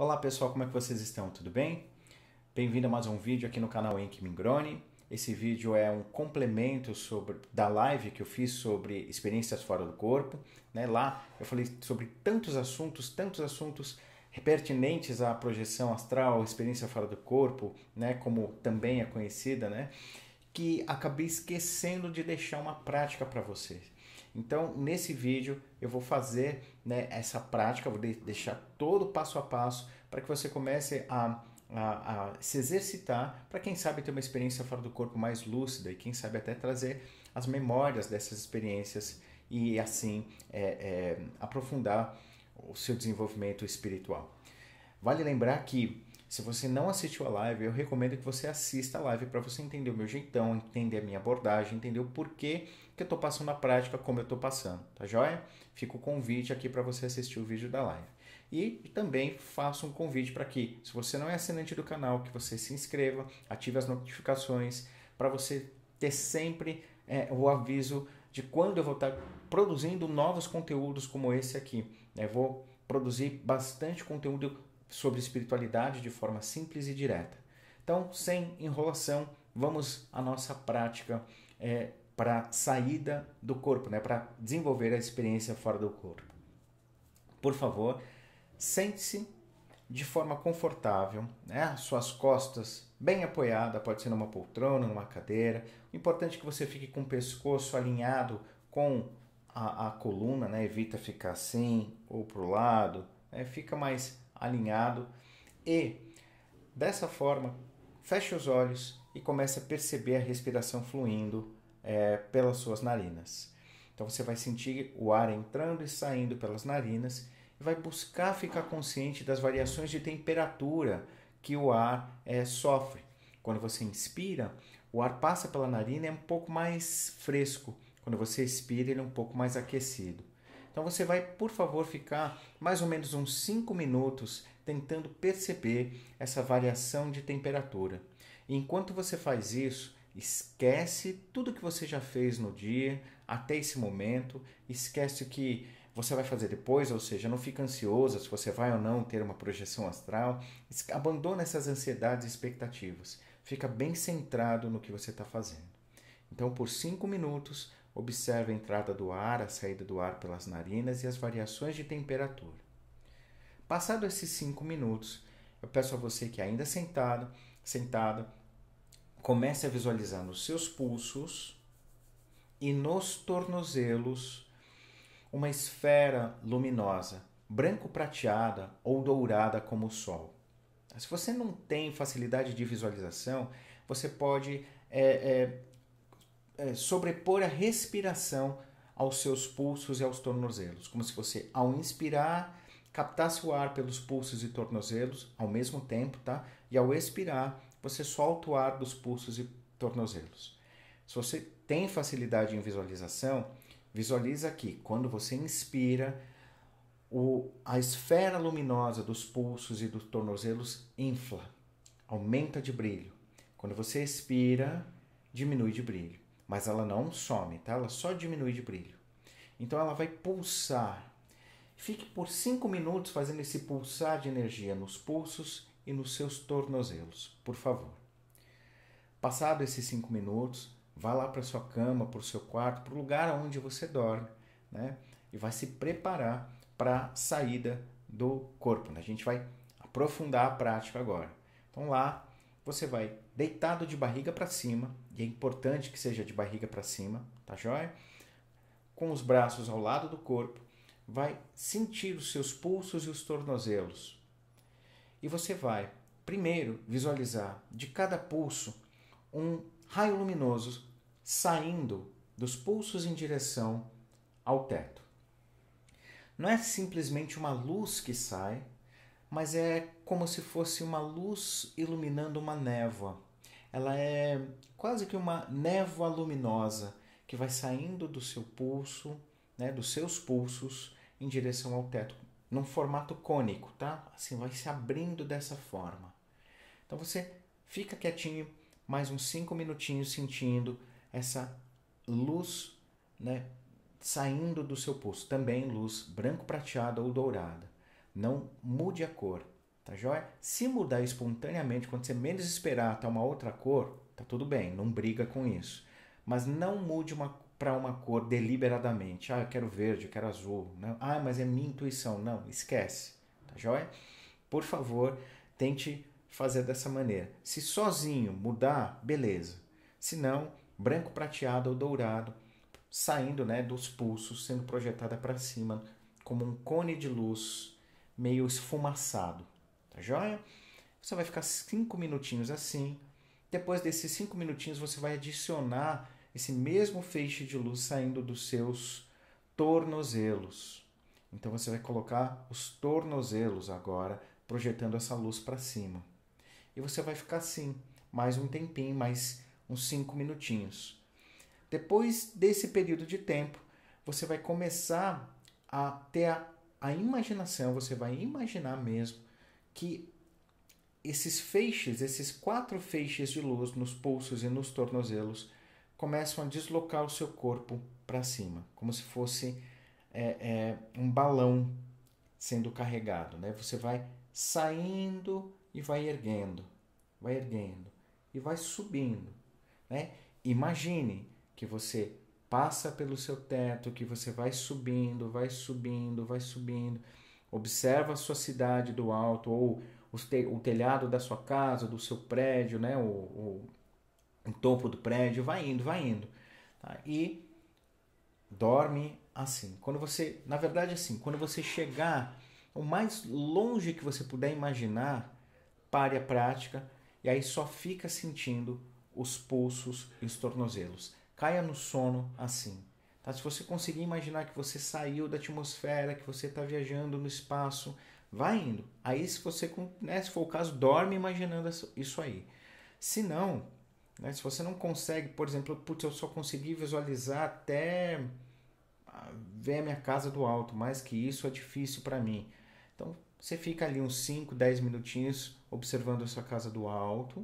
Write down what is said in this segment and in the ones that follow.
Olá pessoal, como é que vocês estão? Tudo bem? Bem-vindo a mais um vídeo aqui no canal Enki Mingroni. Esse vídeo é um complemento sobre, da live que eu fiz sobre experiências fora do corpo. Né? Lá eu falei sobre tantos assuntos, tantos assuntos pertinentes à projeção astral, experiência fora do corpo, né? como também é conhecida, né? que acabei esquecendo de deixar uma prática para vocês. Então, nesse vídeo eu vou fazer né, essa prática, vou de deixar todo passo a passo para que você comece a, a, a se exercitar para quem sabe ter uma experiência fora do corpo mais lúcida e quem sabe até trazer as memórias dessas experiências e assim é, é, aprofundar o seu desenvolvimento espiritual. Vale lembrar que se você não assistiu a live, eu recomendo que você assista a live para você entender o meu jeitão, entender a minha abordagem, entender o porquê que eu estou passando na prática como eu estou passando, tá joia? Fica o convite aqui para você assistir o vídeo da live. E também faço um convite para que, se você não é assinante do canal, que você se inscreva, ative as notificações para você ter sempre é, o aviso de quando eu vou estar tá produzindo novos conteúdos como esse aqui. Eu né? vou produzir bastante conteúdo sobre espiritualidade de forma simples e direta. Então, sem enrolação, vamos à nossa prática é, para saída do corpo, né? para desenvolver a experiência fora do corpo. Por favor, sente-se de forma confortável, né? suas costas bem apoiadas, pode ser numa poltrona, numa cadeira. O importante é que você fique com o pescoço alinhado com a, a coluna, né? evita ficar assim ou para o lado, né? fica mais alinhado e dessa forma feche os olhos e comece a perceber a respiração fluindo é, pelas suas narinas. Então você vai sentir o ar entrando e saindo pelas narinas e vai buscar ficar consciente das variações de temperatura que o ar é, sofre. Quando você inspira, o ar passa pela narina é um pouco mais fresco. Quando você expira, ele é um pouco mais aquecido. Então você vai, por favor, ficar mais ou menos uns 5 minutos tentando perceber essa variação de temperatura. E enquanto você faz isso, esquece tudo que você já fez no dia até esse momento, esquece o que você vai fazer depois, ou seja, não fica ansioso se você vai ou não ter uma projeção astral, abandona essas ansiedades e expectativas, fica bem centrado no que você está fazendo. Então, por cinco minutos, Observe a entrada do ar, a saída do ar pelas narinas e as variações de temperatura. Passado esses cinco minutos, eu peço a você que ainda sentado, sentada, comece a visualizar nos seus pulsos e nos tornozelos uma esfera luminosa, branco prateada ou dourada como o sol. Se você não tem facilidade de visualização, você pode é, é, é, sobrepor a respiração aos seus pulsos e aos tornozelos, como se você, ao inspirar, captasse o ar pelos pulsos e tornozelos ao mesmo tempo, tá? E ao expirar, você solta o ar dos pulsos e tornozelos. Se você tem facilidade em visualização, visualiza aqui, quando você inspira, o, a esfera luminosa dos pulsos e dos tornozelos infla, aumenta de brilho. Quando você expira, diminui de brilho mas ela não some, tá? Ela só diminui de brilho. Então ela vai pulsar. Fique por 5 minutos fazendo esse pulsar de energia nos pulsos e nos seus tornozelos, por favor. Passado esses 5 minutos, vá lá para sua cama, para o seu quarto, para o lugar onde você dorme, né? E vai se preparar para a saída do corpo. Né? A gente vai aprofundar a prática agora. Então lá você vai deitado de barriga para cima, e é importante que seja de barriga para cima, tá joia? Com os braços ao lado do corpo, vai sentir os seus pulsos e os tornozelos. E você vai, primeiro, visualizar de cada pulso um raio luminoso saindo dos pulsos em direção ao teto. Não é simplesmente uma luz que sai, mas é como se fosse uma luz iluminando uma névoa. Ela é quase que uma névoa luminosa que vai saindo do seu pulso, né, dos seus pulsos, em direção ao teto, num formato cônico, tá? Assim, vai se abrindo dessa forma. Então você fica quietinho mais uns 5 minutinhos sentindo essa luz, né, saindo do seu pulso, também luz branco prateada ou dourada. Não mude a cor, tá joia? Se mudar espontaneamente, quando você menos esperar, tá uma outra cor, tá tudo bem, não briga com isso. Mas não mude uma, para uma cor deliberadamente. Ah, eu quero verde, eu quero azul. Não. Né? Ah, mas é minha intuição. Não, esquece, tá joia? Por favor, tente fazer dessa maneira. Se sozinho mudar, beleza. Se não, branco prateado ou dourado, saindo né, dos pulsos, sendo projetada para cima como um cone de luz meio esfumaçado, tá joia? Você vai ficar cinco minutinhos assim. Depois desses cinco minutinhos, você vai adicionar esse mesmo feixe de luz saindo dos seus tornozelos. Então você vai colocar os tornozelos agora, projetando essa luz para cima. E você vai ficar assim, mais um tempinho, mais uns cinco minutinhos. Depois desse período de tempo, você vai começar a ter a a imaginação, você vai imaginar mesmo que esses feixes, esses quatro feixes de luz nos pulsos e nos tornozelos, começam a deslocar o seu corpo para cima, como se fosse é, é, um balão sendo carregado. Né? Você vai saindo e vai erguendo, vai erguendo e vai subindo. Né? Imagine que você passa pelo seu teto, que você vai subindo, vai subindo, vai subindo. Observa a sua cidade do alto ou o telhado da sua casa, do seu prédio, né? O, o, o topo do prédio, vai indo, vai indo. Tá? E dorme assim. Quando você, na verdade, assim, quando você chegar o mais longe que você puder imaginar, pare a prática e aí só fica sentindo os pulsos e os tornozelos caia no sono assim. Tá? Se você conseguir imaginar que você saiu da atmosfera, que você está viajando no espaço, vai indo. Aí, se você, né, se for o caso, dorme imaginando isso aí. Se não, né, se você não consegue, por exemplo, putz, eu só consegui visualizar até ah, ver a minha casa do alto, mais que isso é difícil para mim. Então, você fica ali uns 5, 10 minutinhos observando a sua casa do alto,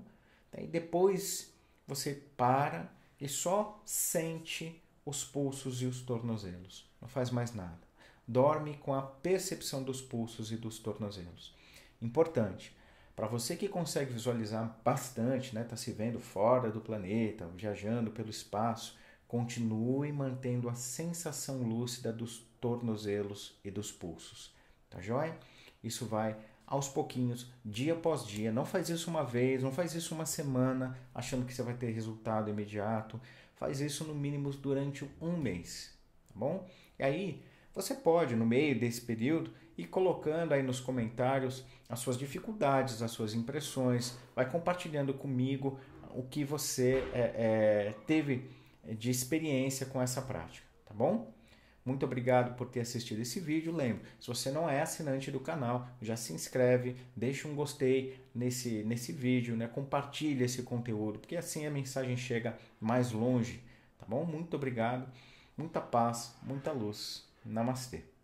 né, e depois você para, e só sente os pulsos e os tornozelos. Não faz mais nada. Dorme com a percepção dos pulsos e dos tornozelos. Importante. Para você que consegue visualizar bastante, né, tá se vendo fora do planeta, viajando pelo espaço, continue mantendo a sensação lúcida dos tornozelos e dos pulsos. Tá joia? Isso vai aos pouquinhos, dia após dia. Não faz isso uma vez, não faz isso uma semana, achando que você vai ter resultado imediato. Faz isso no mínimo durante um mês, tá bom? E aí, você pode, no meio desse período, ir colocando aí nos comentários as suas dificuldades, as suas impressões, vai compartilhando comigo o que você é, é, teve eh, de experiência com essa prática, tá bom? Muito obrigado por ter assistido esse vídeo. Lembre, se você não é assinante do canal, já se inscreve, deixa um gostei nesse, nesse vídeo, né? compartilha esse conteúdo, porque assim a mensagem chega mais longe. Tá bom? Muito obrigado, muita paz, muita luz. Namastê.